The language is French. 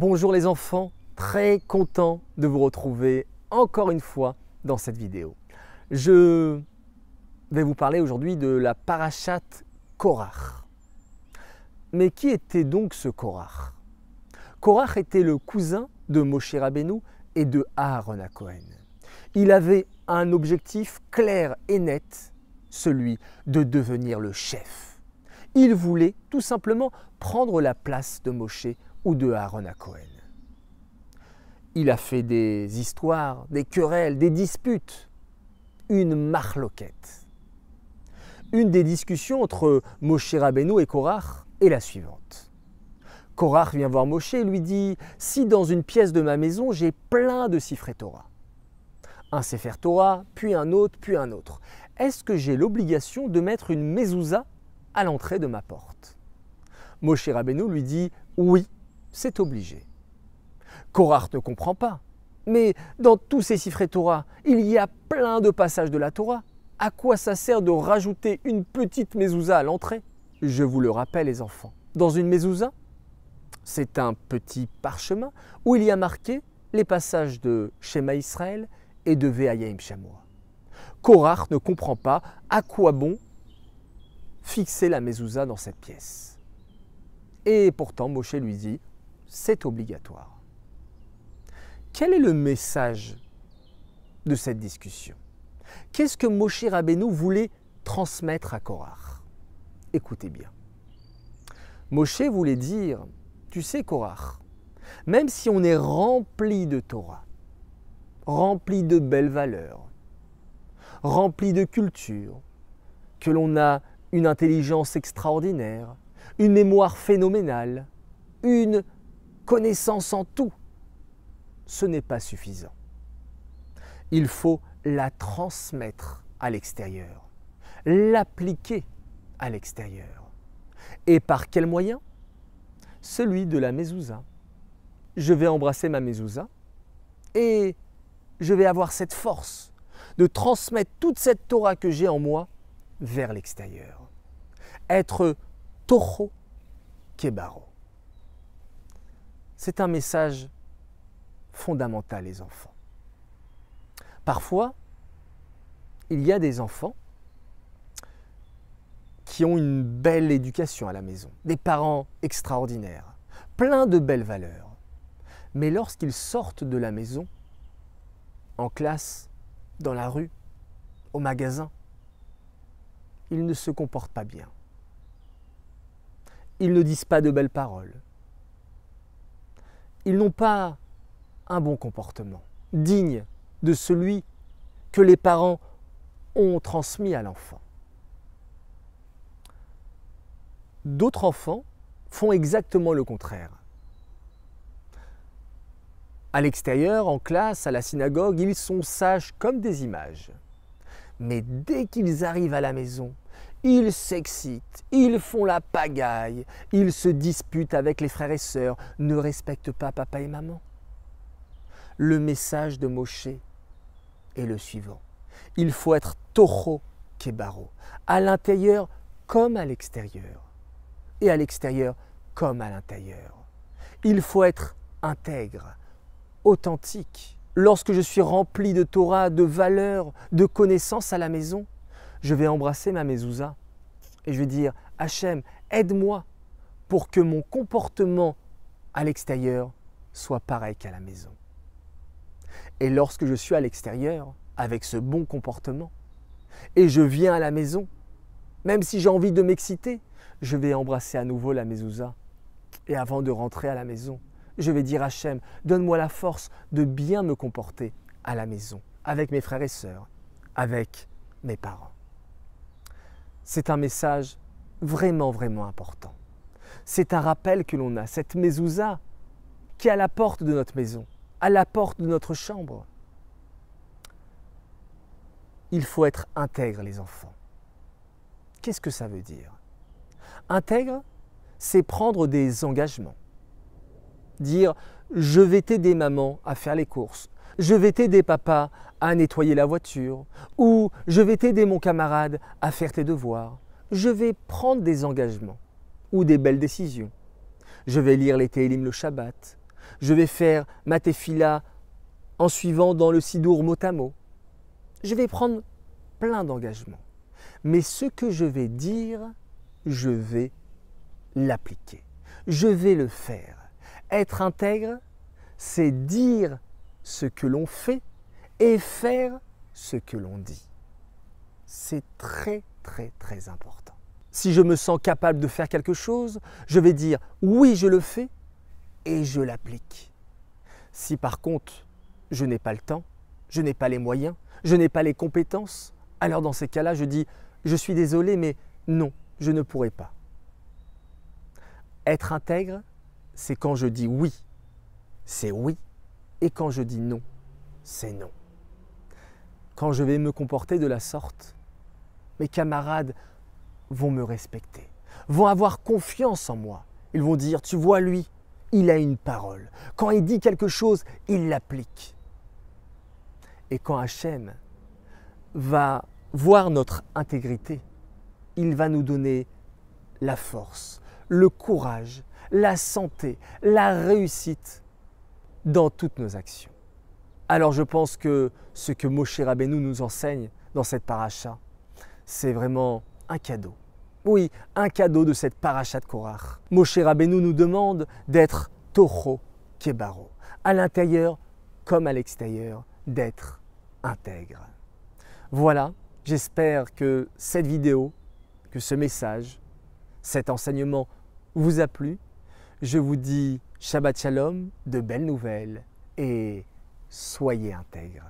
Bonjour les enfants, très content de vous retrouver encore une fois dans cette vidéo. Je vais vous parler aujourd'hui de la parachate Korach. Mais qui était donc ce Korach Korach était le cousin de Moshe Rabbeinu et de Aaron à Il avait un objectif clair et net, celui de devenir le chef. Il voulait tout simplement prendre la place de Moshe ou de Aaron à Cohen. Il a fait des histoires, des querelles, des disputes, une marloquette. Une des discussions entre Moshe Rabbeinu et Korach est la suivante. Korach vient voir Moshe et lui dit Si dans une pièce de ma maison j'ai plein de Sifre Torah, un Sefer Torah, puis un autre, puis un autre, est-ce que j'ai l'obligation de mettre une mezouza à l'entrée de ma porte Moshe Rabbeinu lui dit Oui, c'est obligé. Korach ne comprend pas. Mais dans tous ces chiffres Torah, il y a plein de passages de la Torah. À quoi ça sert de rajouter une petite mezouza à l'entrée Je vous le rappelle, les enfants. Dans une mezouza, c'est un petit parchemin où il y a marqué les passages de Shema Israël et de Ve'ayim Shamoa. Korach ne comprend pas à quoi bon fixer la mezouza dans cette pièce. Et pourtant, Moshe lui dit c'est obligatoire. Quel est le message de cette discussion Qu'est-ce que Moshe Rabbeinu voulait transmettre à Korach Écoutez bien. Moshe voulait dire, tu sais Korach, même si on est rempli de Torah, rempli de belles valeurs, rempli de culture, que l'on a une intelligence extraordinaire, une mémoire phénoménale, une connaissance en tout, ce n'est pas suffisant. Il faut la transmettre à l'extérieur, l'appliquer à l'extérieur. Et par quel moyen Celui de la mezouza. Je vais embrasser ma mezouza et je vais avoir cette force de transmettre toute cette Torah que j'ai en moi vers l'extérieur. Être toho kebaro. C'est un message fondamental, les enfants. Parfois, il y a des enfants qui ont une belle éducation à la maison, des parents extraordinaires, pleins de belles valeurs. Mais lorsqu'ils sortent de la maison, en classe, dans la rue, au magasin, ils ne se comportent pas bien. Ils ne disent pas de belles paroles ils n'ont pas un bon comportement, digne de celui que les parents ont transmis à l'enfant. D'autres enfants font exactement le contraire. À l'extérieur, en classe, à la synagogue, ils sont sages comme des images. Mais dès qu'ils arrivent à la maison, ils s'excitent, ils font la pagaille, ils se disputent avec les frères et sœurs, ne respectent pas papa et maman. Le message de Moshe est le suivant. Il faut être toro kebaro, à l'intérieur comme à l'extérieur, et à l'extérieur comme à l'intérieur. Il faut être intègre, authentique. Lorsque je suis rempli de Torah, de valeurs, de connaissances à la maison, je vais embrasser ma mezouza et je vais dire Hachem, aide-moi pour que mon comportement à l'extérieur soit pareil qu'à la maison. Et lorsque je suis à l'extérieur, avec ce bon comportement, et je viens à la maison, même si j'ai envie de m'exciter, je vais embrasser à nouveau la mezouza. Et avant de rentrer à la maison, je vais dire Hachem, donne-moi la force de bien me comporter à la maison, avec mes frères et sœurs, avec mes parents. C'est un message vraiment, vraiment important. C'est un rappel que l'on a, cette mezouza qui est à la porte de notre maison, à la porte de notre chambre. Il faut être intègre, les enfants. Qu'est-ce que ça veut dire Intègre, c'est prendre des engagements. Dire je vais t'aider maman à faire les courses, je vais t'aider papa à nettoyer la voiture, ou je vais t'aider mon camarade à faire tes devoirs. Je vais prendre des engagements ou des belles décisions. Je vais lire les Télim le Shabbat. Je vais faire ma en suivant dans le Sidour mot à mot. Je vais prendre plein d'engagements. Mais ce que je vais dire, je vais l'appliquer. Je vais le faire. Être intègre, c'est dire ce que l'on fait et faire ce que l'on dit. C'est très très très important. Si je me sens capable de faire quelque chose, je vais dire oui je le fais et je l'applique. Si par contre je n'ai pas le temps, je n'ai pas les moyens, je n'ai pas les compétences, alors dans ces cas-là je dis je suis désolé mais non, je ne pourrai pas. Être intègre, c'est quand je dis oui. C'est oui et quand je dis non, c'est non. Quand je vais me comporter de la sorte, mes camarades vont me respecter, vont avoir confiance en moi. Ils vont dire, tu vois lui, il a une parole. Quand il dit quelque chose, il l'applique. Et quand Hachem va voir notre intégrité, il va nous donner la force, le courage, la santé, la réussite dans toutes nos actions. Alors je pense que ce que Moshe Rabbeinu nous enseigne dans cette paracha, c'est vraiment un cadeau. Oui, un cadeau de cette paracha de Korach. Moshe Rabbeinu nous demande d'être toro Kebaro, à l'intérieur comme à l'extérieur, d'être intègre. Voilà, j'espère que cette vidéo, que ce message, cet enseignement vous a plu. Je vous dis Shabbat Shalom, de belles nouvelles et soyez intègres.